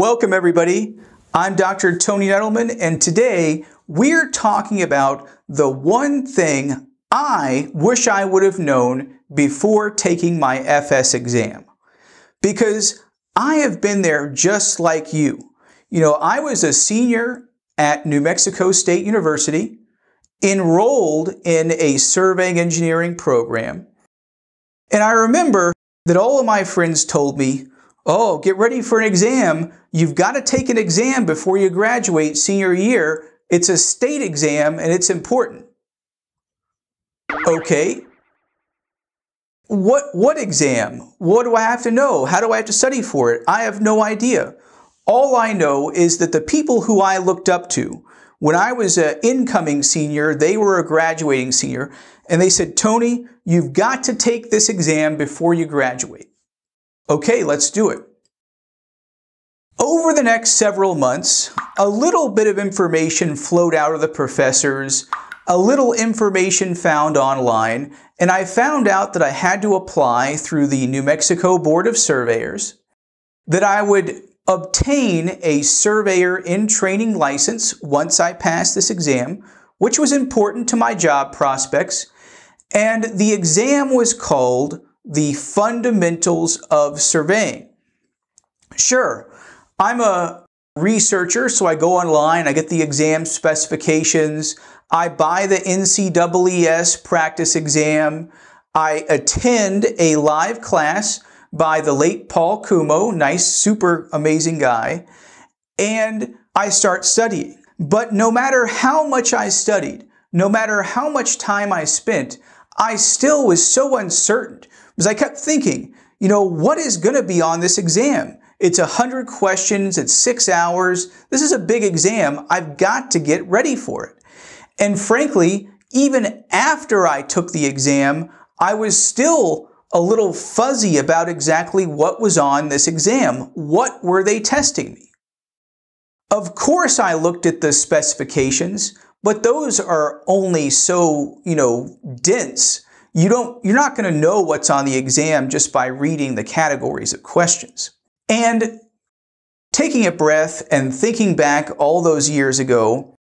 Welcome, everybody. I'm Dr. Tony Nettleman, and today we're talking about the one thing I wish I would have known before taking my FS exam. Because I have been there just like you. You know, I was a senior at New Mexico State University, enrolled in a surveying engineering program. And I remember that all of my friends told me, Oh, get ready for an exam. You've got to take an exam before you graduate senior year. It's a state exam and it's important. Okay. What, what exam? What do I have to know? How do I have to study for it? I have no idea. All I know is that the people who I looked up to, when I was an incoming senior, they were a graduating senior, and they said, Tony, you've got to take this exam before you graduate. Okay, let's do it. Over the next several months, a little bit of information flowed out of the professors, a little information found online, and I found out that I had to apply through the New Mexico Board of Surveyors, that I would obtain a surveyor in training license once I passed this exam, which was important to my job prospects, and the exam was called the fundamentals of surveying. Sure, I'm a researcher, so I go online, I get the exam specifications, I buy the NCAAS practice exam, I attend a live class by the late Paul Kumo, nice, super amazing guy, and I start studying. But no matter how much I studied, no matter how much time I spent, I still was so uncertain because I kept thinking, you know, what is going to be on this exam? It's 100 questions, it's six hours. This is a big exam. I've got to get ready for it. And frankly, even after I took the exam, I was still a little fuzzy about exactly what was on this exam. What were they testing me? Of course, I looked at the specifications, but those are only so, you know, dense you don't, you're not going to know what's on the exam just by reading the categories of questions. And taking a breath and thinking back all those years ago,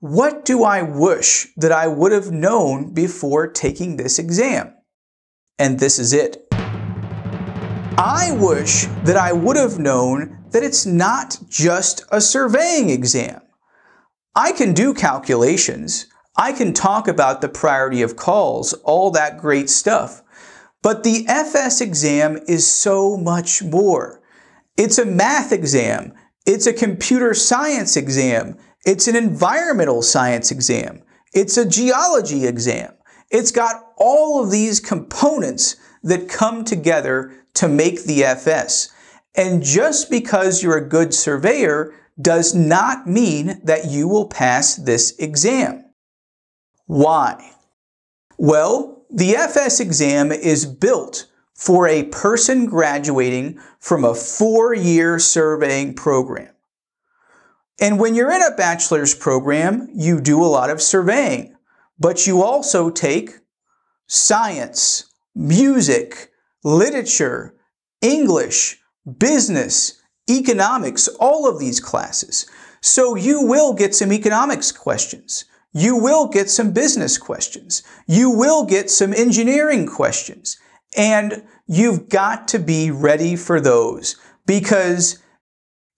what do I wish that I would have known before taking this exam? And this is it. I wish that I would have known that it's not just a surveying exam. I can do calculations, I can talk about the priority of calls, all that great stuff. But the FS exam is so much more. It's a math exam. It's a computer science exam. It's an environmental science exam. It's a geology exam. It's got all of these components that come together to make the FS. And just because you're a good surveyor does not mean that you will pass this exam. Why? Well, the FS exam is built for a person graduating from a four-year surveying program. And when you're in a bachelor's program, you do a lot of surveying, but you also take science, music, literature, English, business, economics, all of these classes. So you will get some economics questions. You will get some business questions. You will get some engineering questions. And you've got to be ready for those because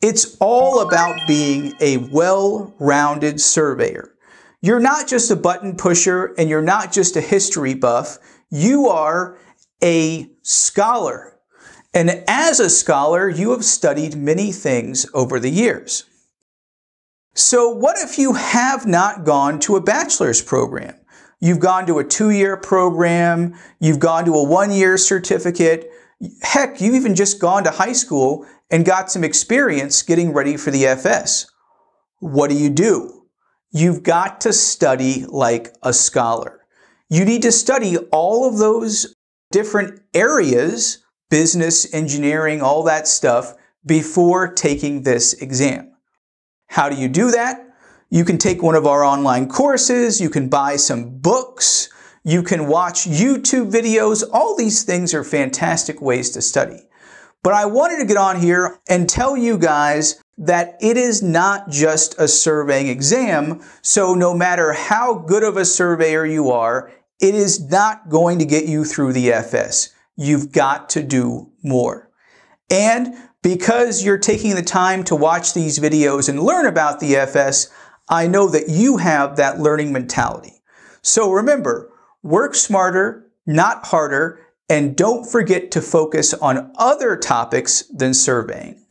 it's all about being a well-rounded surveyor. You're not just a button pusher and you're not just a history buff. You are a scholar. And as a scholar, you have studied many things over the years. So what if you have not gone to a bachelor's program? You've gone to a two-year program, you've gone to a one-year certificate, heck, you've even just gone to high school and got some experience getting ready for the FS. What do you do? You've got to study like a scholar. You need to study all of those different areas, business, engineering, all that stuff, before taking this exam. How do you do that? You can take one of our online courses, you can buy some books, you can watch YouTube videos. All these things are fantastic ways to study. But I wanted to get on here and tell you guys that it is not just a surveying exam. So no matter how good of a surveyor you are, it is not going to get you through the FS. You've got to do more. And because you're taking the time to watch these videos and learn about the FS, I know that you have that learning mentality. So remember, work smarter, not harder, and don't forget to focus on other topics than surveying.